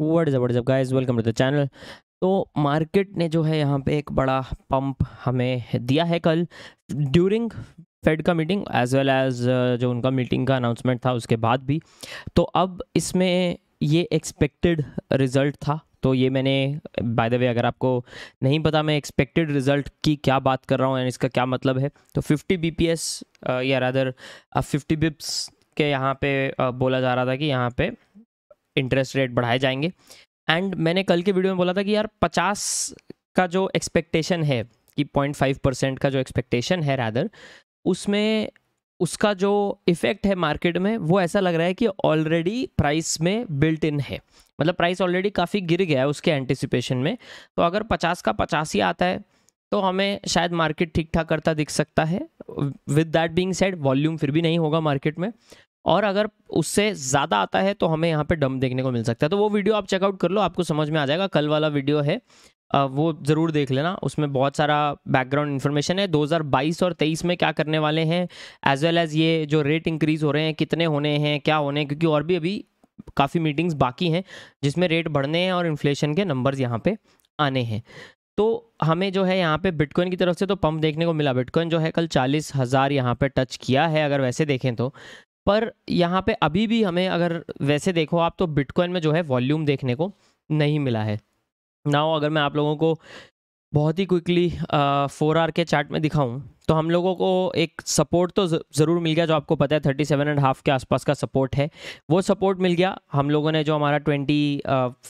Word is word welcome to the channel तो market ने जो है यहाँ पे एक बड़ा पंप हमें दिया है कल ड्यूरिंग फेड का मीटिंग एज वेल एज जो उनका मीटिंग का अनाउंसमेंट था उसके बाद भी तो अब इसमें ये एक्सपेक्टेड रिज़ल्ट था तो ये मैंने बाय द वे अगर आपको नहीं पता मैं एक्सपेक्टेड रिज़ल्ट की क्या बात कर रहा हूँ एंड इसका क्या मतलब है तो 50 एस uh, या रादर 50 बिप्स के यहाँ पे uh, बोला जा रहा था कि यहाँ पे इंटरेस्ट रेट बढ़ाए जाएंगे एंड मैंने कल के वीडियो में बोला था कि यार पचास का जो एक्सपेक्टेशन है कि पॉइंट फाइव परसेंट का जो एक्सपेक्टेशन है रादर उसमें उसका जो इफेक्ट है मार्केट में वो ऐसा लग रहा है कि ऑलरेडी प्राइस में बिल्ट इन है मतलब प्राइस ऑलरेडी काफ़ी गिर गया है उसके एंटिसिपेशन में तो अगर पचास का पचास ही आता है तो हमें शायद मार्केट ठीक ठाक करता दिख सकता है with that being said volume फिर भी नहीं होगा मार्केट में और अगर उससे ज़्यादा आता है तो हमें यहाँ पे डम देखने को मिल सकता है तो वो वीडियो आप चेकआउट कर लो आपको समझ में आ जाएगा कल वाला वीडियो है वो ज़रूर देख लेना उसमें बहुत सारा बैकग्राउंड इन्फॉर्मेशन है 2022 और 23 में क्या करने वाले हैं एज वेल एज़ ये जो रेट इंक्रीज़ हो रहे हैं कितने होने हैं क्या होने हैं क्योंकि और भी अभी काफ़ी मीटिंग्स बाकी हैं जिसमें रेट बढ़ने हैं और इन्फ्लेशन के नंबर्स यहाँ पर आने हैं तो हमें जो है यहाँ पे बिटकॉइन की तरफ से तो पंप देखने को मिला बिटकॉइन जो है कल चालीस हज़ार यहाँ पर टच किया है अगर वैसे देखें तो पर यहाँ पे अभी भी हमें अगर वैसे देखो आप तो बिटकॉइन में जो है वॉल्यूम देखने को नहीं मिला है ना अगर मैं आप लोगों को बहुत ही क्विकली फोर आर के चार्ट में दिखाऊं तो हम लोगों को एक सपोर्ट तो ज़रूर मिल गया जो आपको पता है थर्टी सेवन एंड हाफ के आसपास का सपोर्ट है वो सपोर्ट मिल गया हम लोगों ने जो हमारा ट्वेंटी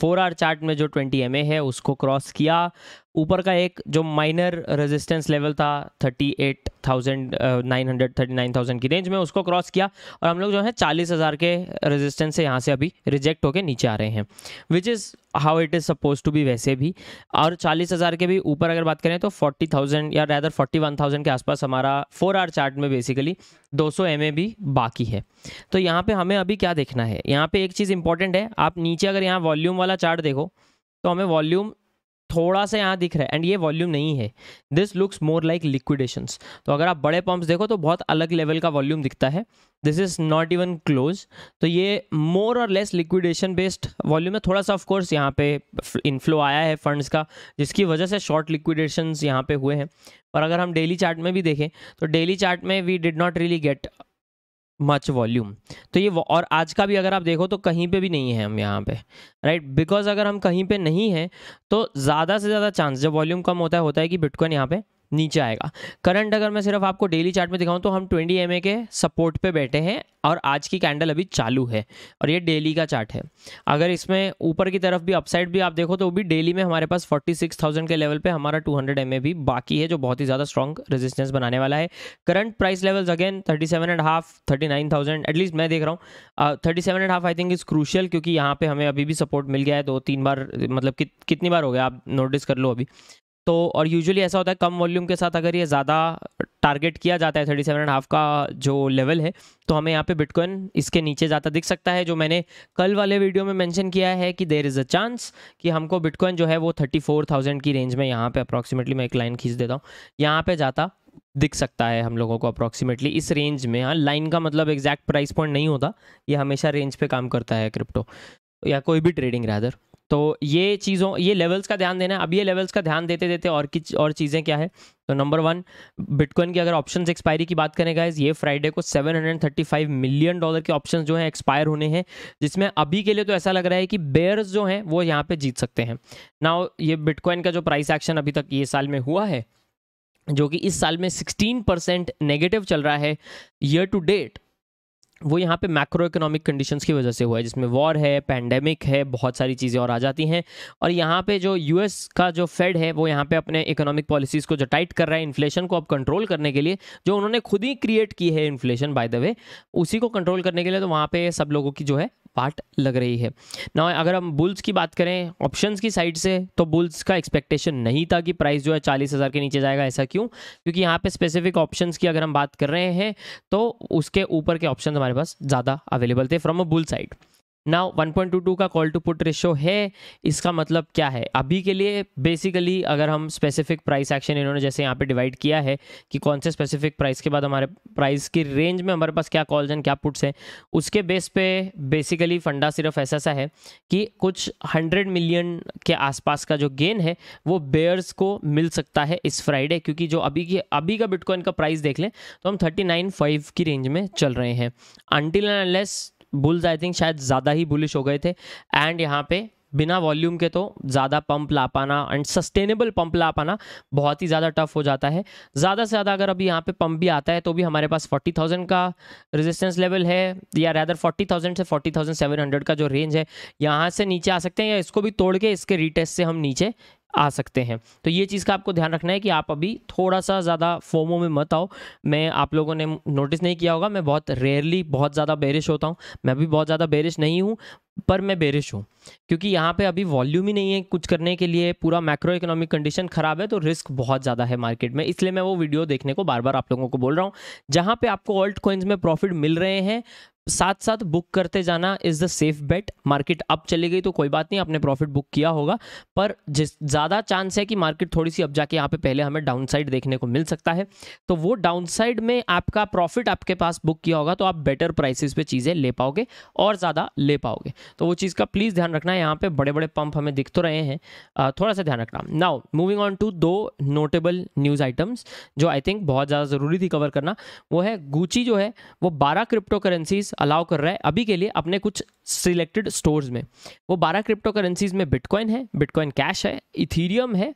फोर आर चार्ट में जो ट्वेंटी एम है उसको क्रॉस किया ऊपर का एक जो माइनर रेजिस्टेंस लेवल था thirty thirty eight thousand nine hundred nine thousand की रेंज में उसको क्रॉस किया और हम लोग जो है हजार के रेजिस्टेंस से यहाँ से अभी रिजेक्ट होकर नीचे आ रहे हैं which is how it is suppose to be वैसे भी और चालीस हज़ार के भी ऊपर अगर बात करें तो फोर्टी थाउजेंड या रैदर थाउजेंड के आसपास हमारा फोर आर चार्ट में बेसिकली दो सौ एम ए भी बाकी है तो यहाँ पर हमें अभी क्या देखना है यहाँ पर एक चीज़ इंपॉर्टेंट है आप नीचे अगर यहाँ वॉल्यूम वाला चार्ट देखो तो हमें वॉल्यूम थोड़ा सा यहाँ दिख रहा है एंड ये वॉल्यूम नहीं है this looks more like liquidations तो अगर आप बड़े पम्प्स देखो तो बहुत अलग लेवल का वॉल्यूम दिखता है this is not even close तो ये मोर और लेस लिक्विडेशन बेस्ड वॉल्यूम है थोड़ा सा ऑफकोर्स यहाँ पे इनफ्लो आया है फंड्स का जिसकी वजह से शॉर्ट लिक्विडेशन यहाँ पे हुए हैं और अगर हम डेली चार्ट में भी देखें तो डेली चार्ट में we did not really get much volume तो ये और आज का भी अगर आप देखो तो कहीं पे भी नहीं है हम यहाँ पे राइट right? बिकॉज अगर हम कहीं पे नहीं हैं तो ज़्यादा से ज़्यादा चांस जब वॉल्यूम कम होता है होता है कि बिटकॉइन यहाँ पे नीचे आएगा करंट अगर मैं सिर्फ आपको डेली चार्ट में दिखाऊं तो हम 20 एम के सपोर्ट पे बैठे हैं और आज की कैंडल अभी चालू है और ये डेली का चार्ट है अगर इसमें ऊपर की तरफ भी अपसाइड भी आप देखो तो वो भी डेली में हमारे पास 46,000 के लेवल पे हमारा 200 हंड्रेड एम भी बाकी है जो बहुत ही ज़्यादा स्ट्रॉन्ग रेजिस्टेंस बनाने वाला है current price levels again thirty seven and half thirty nine thousand at least मैं देख रहा हूँ thirty seven and half I think is crucial क्योंकि यहाँ पे हमें अभी भी सपोर्ट मिल गया है दो तीन बार मतलब कि, कितनी बार हो गया आप नोटिस कर लो अभी तो और यूजुअली ऐसा होता है कम वॉल्यूम के साथ अगर ये ज़्यादा टारगेट किया जाता है थर्टी सेवन एंड हाफ का जो लेवल है तो हमें यहाँ पे बिटकॉइन इसके नीचे जाता दिख सकता है जो मैंने कल वाले वीडियो में मेंशन किया है कि देर इज़ अ चांस कि हमको बिटकॉइन जो है वो थर्टी फोर थाउजेंड की रेंज में यहाँ पे अप्रॉक्सीमेटली मैं एक लाइन खींच देता हूँ यहाँ पे जाता दिख सकता है हम लोगों को अप्रॉक्सीमेटली इस रेंज में हाँ लाइन का मतलब एग्जैक्ट प्राइस पॉइंट नहीं होता ये हमेशा रेंज पर काम करता है क्रिप्टो या कोई भी ट्रेडिंग रहा तो ये चीज़ों ये लेवल्स का ध्यान देना है अब ये लेवल्स का ध्यान देते देते और की और चीज़ें क्या है तो नंबर वन बिटकॉइन की अगर ऑप्शन एक्सपायरी की बात करें गाइज ये फ्राइडे को 735 मिलियन डॉलर के ऑप्शन जो हैं एक्सपायर होने हैं जिसमें अभी के लिए तो ऐसा लग रहा है कि बेयर्स जो हैं वो यहाँ पर जीत सकते हैं ना ये बिटकॉइन का जो प्राइस एक्शन अभी तक ये साल में हुआ है जो कि इस साल में 16 परसेंट नेगेटिव चल रहा है ईयर टू डेट वो यहाँ पे मैक्रो इकोनॉमिक कंडीशंस की वजह से हुआ है जिसमें वॉर है पैंडेमिक है बहुत सारी चीज़ें और आ जाती हैं और यहाँ पे जो यूएस का जो फेड है वो यहाँ पे अपने इकोनॉमिक पॉलिसीज़ को जो टाइट कर रहा है इन्फ्लेशन को अब कंट्रोल करने के लिए जो उन्होंने खुद ही क्रिएट की है इन्फ्लेशन बाय द वे उसी को कंट्रोल करने के लिए तो वहाँ पर सब लोगों की जो है पार्ट लग रही है ना अगर हम बुल्स की बात करें ऑप्शंस की साइड से तो बुल्स का एक्सपेक्टेशन नहीं था कि प्राइस जो है चालीस हज़ार के नीचे जाएगा ऐसा क्यों क्योंकि यहाँ पे स्पेसिफिक ऑप्शंस की अगर हम बात कर रहे हैं तो उसके ऊपर के ऑप्शन हमारे पास ज़्यादा अवेलेबल थे from a bull side now 1.22 का कॉल टू पुट रेशो है इसका मतलब क्या है अभी के लिए बेसिकली अगर हम स्पेसिफिक प्राइस एक्शन इन्होंने जैसे यहाँ पे डिवाइड किया है कि कौन से स्पेसिफिक प्राइस के बाद हमारे प्राइस की रेंज में हमारे पास क्या कॉल्स एंड क्या पुट्स हैं उसके बेस पे बेसिकली फंडा सिर्फ ऐसा सा है कि कुछ हंड्रेड मिलियन के आसपास का जो गेन है वो बेयर्स को मिल सकता है इस फ्राइडे क्योंकि जो अभी की अभी का बिटकॉइन का प्राइस देख लें तो हम थर्टी की रेंज में चल रहे हैं until and bulls I think शायद ज़्यादा ही बुलिश हो गए थे एंड यहाँ पे बिना वॉल्यूम के तो ज़्यादा पंप ला पाना एंड सस्टेनेबल पंप ला पाना बहुत ही ज़्यादा टफ हो जाता है ज़्यादा से ज़्यादा अगर अभी यहाँ पे पंप भी आता है तो भी हमारे पास 40,000 का रेजिस्टेंस लेवल है या रैदर 40,000 से 40,700 का जो रेंज है यहाँ से नीचे आ सकते हैं या इसको भी तोड़ के इसके रीटेस्ट से हम नीचे आ सकते हैं तो ये चीज़ का आपको ध्यान रखना है कि आप अभी थोड़ा सा ज़्यादा फोमो में मत आओ मैं आप लोगों ने नोटिस नहीं किया होगा मैं बहुत रेयरली बहुत ज़्यादा बेरिश होता हूँ मैं भी बहुत ज़्यादा बेरिश नहीं हूँ पर मैं बेरिश हूँ क्योंकि यहाँ पे अभी वॉल्यूम ही नहीं है कुछ करने के लिए पूरा मैक्रो इकोनॉमिक कंडीशन ख़राब है तो रिस्क बहुत ज़्यादा है मार्केट में इसलिए मैं वो वीडियो देखने को बार बार आप लोगों को बोल रहा हूँ जहाँ पे आपको ऑल्ट कोइंस में प्रॉफिट मिल रहे हैं साथ साथ बुक करते जाना is the safe bet market up चली गई तो कोई बात नहीं आपने प्रॉफिट बुक किया होगा पर जिस ज़्यादा चांस है कि मार्केट थोड़ी सी अब जाके यहाँ पे पहले हमें डाउन साइड देखने को मिल सकता है तो वो डाउन साइड में आपका प्रॉफिट आपके पास बुक किया होगा तो आप बेटर प्राइसेस पे चीज़ें ले पाओगे और ज़्यादा ले पाओगे तो वो चीज़ का प्लीज़ ध्यान रखना है यहाँ पर बड़े बड़े पंप हमें दिख तो रहे हैं थोड़ा सा ध्यान रखना नाउ मूविंग ऑन टू दो नोटेबल न्यूज़ आइटम्स जो आई थिंक बहुत ज़्यादा ज़रूरी थी कवर करना वो है गुची जो है वो बारह क्रिप्टो करेंसीज करेंसीज अलाउ कर रहा है अभी के लिए अपने कुछ सिलेक्टेड स्टोर्स में वो बारह क्रिप्टो करेंसीज में बिटकॉइन है बिटकॉइन कैश है इथीरियम है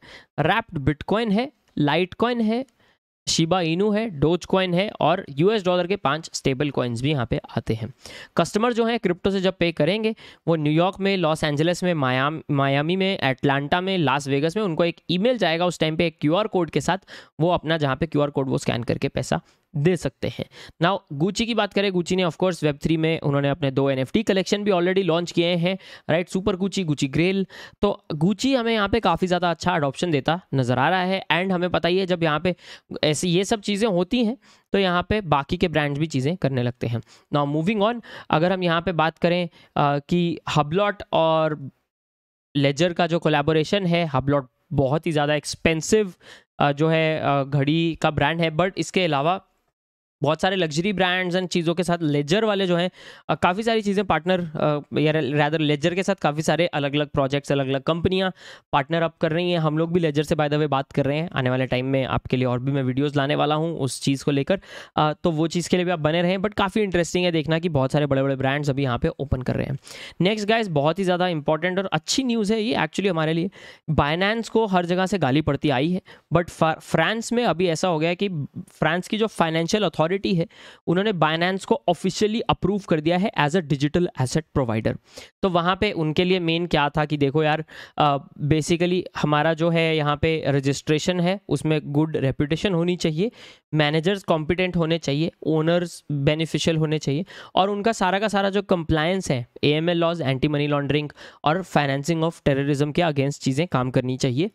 रैप्ड बिटकॉइन है लाइट कॉइन है शिबा इनू है डोज कॉइन है और यूएस डॉलर के पांच स्टेबल कॉइन्स भी यहाँ पे आते हैं कस्टमर जो हैं क्रिप्टो से जब पे करेंगे वो न्यूयॉर्क में लॉस एंजलिस में मायाम मायामी में एटलांटा में लास वेगस में उनको एक ईमेल जाएगा उस टाइम पे एक क्यूआर कोड के साथ वो अपना जहाँ पे क्यूआर कोड वो स्कैन करके पैसा दे सकते हैं नाउ गुची की बात करें गुची ने ऑफकोर्स वेब थ्री में उन्होंने अपने दो एन कलेक्शन भी ऑलरेडी लॉन्च किए हैं right super Gucci Gucci grail तो गुची हमें यहाँ पे काफ़ी ज़्यादा अच्छा अडॉप्शन देता नज़र आ रहा है एंड हमें पता ही है जब यहाँ पे ऐसी ये सब चीज़ें होती हैं तो यहाँ पे बाकी के ब्रांड्स भी चीज़ें करने लगते हैं नाउ मूविंग ऑन अगर हम यहाँ पे बात करें आ, कि हबलॉट और लेजर का जो कोलेबोरेशन है हबलॉट बहुत ही ज़्यादा एक्सपेंसिव जो है घड़ी का ब्रांड है बट इसके अलावा बहुत सारे लग्जरी ब्रांड्स एंड चीज़ों के साथ लेजर वाले जो हैं काफ़ी सारी चीज़ें पार्टनर या रैदर लेजर के साथ काफ़ी सारे अलग अलग प्रोजेक्ट्स अलग अलग कंपनियाँ पार्टनर अप कर रही हैं हम लोग भी लेजर से बाय द वे बात कर रहे हैं आने वाले टाइम में आपके लिए और भी मैं वीडियोज़ लाने वाला हूँ उस चीज़ को लेकर तो वो चीज़ के लिए भी आप बने रहें बट काफ़ी इंटरेस्टिंग है देखना कि बहुत सारे बड़े बड़े ब्रांड्स अभी यहाँ पर ओपन कर रहे हैं नेक्स्ट गाइज बहुत ही ज़्यादा इंपॉर्टेंट और अच्छी न्यूज़ है ये एक्चुअली हमारे लिए बाइनेंस को हर जगह से गाली पड़ती आई है बट फ्रांस में अभी ऐसा हो गया कि फ्रांस की जो फाइनेंशियल अथॉरिटी अथॉरिटी है उन्होंने बाइनेंस को ऑफिशियली अप्रूव कर दिया है as a digital asset provider तो वहाँ पे उनके लिए मेन क्या था कि देखो यार बेसिकली हमारा जो है यहाँ पे रजिस्ट्रेशन है उसमें गुड रेपुटेशन होनी चाहिए मैनेजर्स कॉम्पिटेंट होने चाहिए ओनर्स बेनिफिशियल होने चाहिए और उनका सारा का सारा जो कंप्लायंस है A M L laws anti money laundering और फाइनेंसिंग ऑफ टेररिज्म के अगेंस्ट चीज़ें काम करनी चाहिए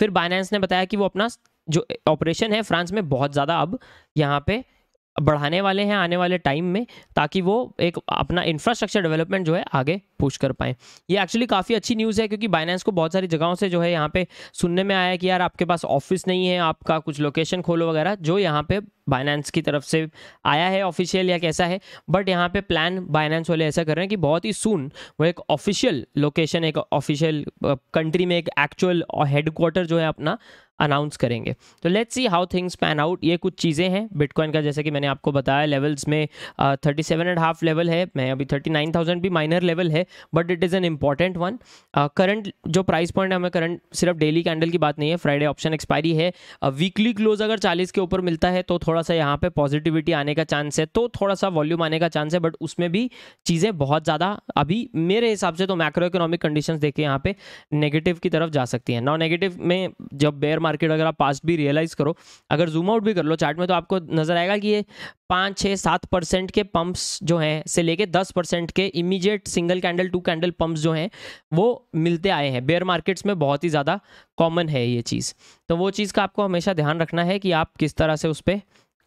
फिर बाइनेंस ने बताया कि वो अपना जो ऑपरेशन है फ्रांस में बहुत ज़्यादा अब यहाँ पे बढ़ाने वाले हैं आने वाले टाइम में ताकि वो एक अपना इंफ्रास्ट्रक्चर डेवलपमेंट जो है आगे पुश कर पाएँ ये एक्चुअली काफ़ी अच्छी न्यूज़ है क्योंकि बाइनेंस को बहुत सारी जगहों से जो है यहाँ पे सुनने में आया है कि यार आपके पास ऑफिस नहीं है आपका कुछ लोकेशन खोलो वगैरह जो यहाँ पे बाइनेंस की तरफ से आया है ऑफिशियल या कैसा है बट यहाँ पे प्लान बाइनेंस वाले ऐसा कर रहे हैं कि बहुत ही सुन वो एक ऑफिशियल लोकेशन एक ऑफिशियल कंट्री में एक एक्चुअल हेडक्वार्टर जो है अपना अनाउंस करेंगे तो let's see how things pan out ये कुछ चीज़ें हैं बिटकॉइन का जैसे कि मैंने आपको बताया लेवल्स में thirty seven and half level है मैं अभी थर्टी नाइन थाउजेंड भी माइनर लेवल है but it is an important one current जो प्राइस पॉइंट है हमें करंट सिर्फ डेली कैंडल की बात नहीं है फ्राइडे ऑप्शन एक्सपायरी है वीकली क्लोज अगर चालीस के ऊपर मिलता है तो थोड़ा सा यहाँ पर पॉजिटिविटी आने का चांस है तो थोड़ा सा वॉल्यूम आने का चांस है बट उसमें भी चीज़ें बहुत ज़्यादा अभी मेरे हिसाब से तो मैक्रो इकोनॉमिक कंडीशन देखिए यहाँ पे नेगेटिव की तरफ जा सकती हैं नॉन नेगेटिव में जब बेयर मार्केट अगर आप पास्ट भी रियलाइज़ करो अगर जूम आउट भी कर लो चार्ट में तो आपको नज़र आएगा कि ये पाँच छः सात परसेंट के पंप्स जो हैं से लेके दस परसेंट के immediate single candle to candle pumps जो हैं वो मिलते आए हैं बेयर मार्केट्स में बहुत ही ज़्यादा कॉमन है ये चीज़ तो वो चीज़ का आपको हमेशा ध्यान रखना है कि आप किस तरह से उस पर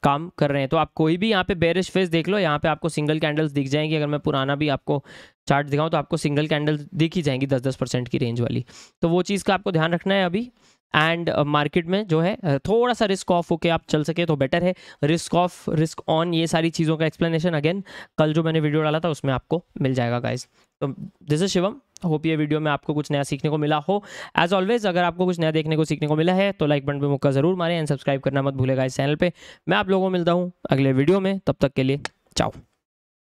काम कर रहे हैं तो आप कोई भी यहाँ पे बेरिश फेस देख लो यहाँ पे आपको सिंगल कैंडल्स दिख जाएंगी अगर मैं पुराना भी आपको चार्ट दिखाऊँ तो आपको सिंगल कैंडल्स दिख ही जाएंगी दस दस परसेंट की रेंज वाली तो वो चीज़ का आपको ध्यान रखना है अभी एंड मार्केट में जो है थोड़ा सा रिस्क ऑफ होके आप चल सके तो बेटर है रिस्क ऑफ रिस्क ऑन ये सारी चीज़ों का एक्सप्लेनेशन अगेन कल जो मैंने वीडियो डाला था उसमें आपको मिल जाएगा गाइज तो दिस इज शिवम होप ये वीडियो में आपको कुछ नया सीखने को मिला हो एज ऑलवेज अगर आपको कुछ नया देखने को सीखने को मिला है तो लाइक बटन पे मुक्का जरूर मारें एंड सब्सक्राइब करना मत भूलेगा इस चैनल पे मैं आप लोगों को मिलता हूँ अगले वीडियो में तब तक के लिए चाओ